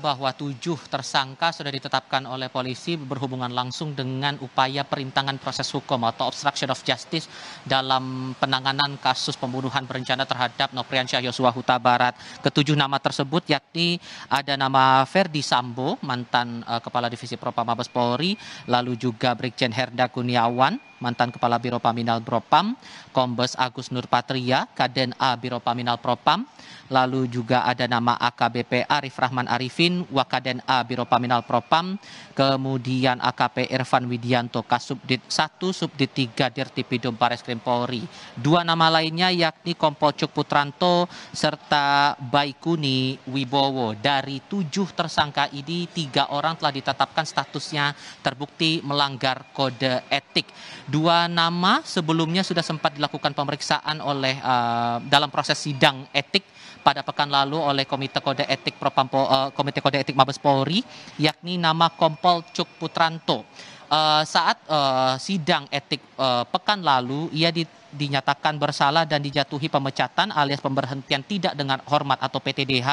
bahwa tujuh tersangka sudah ditetapkan oleh polisi berhubungan langsung dengan upaya perintangan proses hukum atau obstruction of justice dalam penanganan kasus pembunuhan berencana terhadap Nopriansyah Yosua Huta Barat. Ketujuh nama tersebut yakni ada nama Ferdi Sambo, mantan uh, Kepala Divisi Propam Mabes Polri, lalu juga Brigjen Herda Kuniawan, mantan Kepala Biro Paminal Propam, Kombes Agus Nurpatria, Kaden A Biro Paminal Propam, lalu juga ada nama AKBP Arif Rahman Arifin, Wakaden A Biro Paminal Propam, kemudian AKP Irfan Widianto, Kasubdit 1, Subdit 3, Dirtipidum Krim Polri. Dua nama lainnya yakni Kompolcuk Putranto serta Baikuni Wibowo. Dari tujuh tersangka ini, tiga orang telah ditetapkan statusnya terbukti melanggar kode etik dua nama sebelumnya sudah sempat dilakukan pemeriksaan oleh uh, dalam proses sidang etik pada pekan lalu oleh Komite Kode Etik Propampo, uh, Komite Kode Etik Mabes Polri yakni nama Kompol Cuk Putranto. Uh, saat uh, sidang etik uh, pekan lalu ia di, dinyatakan bersalah dan dijatuhi pemecatan alias pemberhentian tidak dengan hormat atau PTDH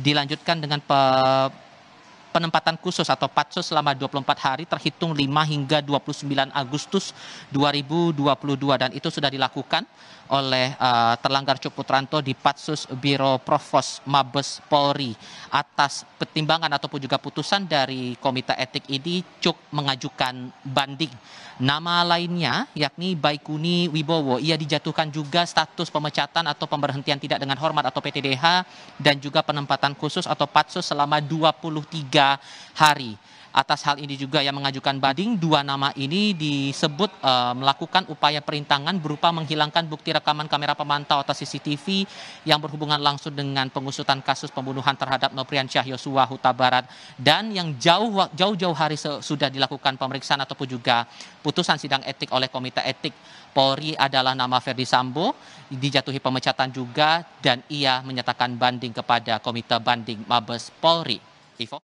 dilanjutkan dengan pe, penempatan khusus atau patsus selama 24 hari terhitung 5 hingga 29 Agustus 2022 dan itu sudah dilakukan oleh uh, Terlanggar Cuputranto di Patsus Biro Provos Mabes Polri atas pertimbangan ataupun juga putusan dari Komite Etik ini Cuk mengajukan banding. Nama lainnya yakni Baikuni Wibowo. Ia dijatuhkan juga status pemecatan atau pemberhentian tidak dengan hormat atau PTDH dan juga penempatan khusus atau patsus selama 23 tiga hari. Atas hal ini juga yang mengajukan banding, dua nama ini disebut e, melakukan upaya perintangan berupa menghilangkan bukti rekaman kamera pemantau atau CCTV yang berhubungan langsung dengan pengusutan kasus pembunuhan terhadap Noprian Syah Yosua Huta Barat dan yang jauh jauh-jauh hari sudah dilakukan pemeriksaan ataupun juga putusan sidang etik oleh Komite Etik Polri adalah nama Ferdi Sambo dijatuhi pemecatan juga dan ia menyatakan banding kepada Komite Banding Mabes Polri. Ivo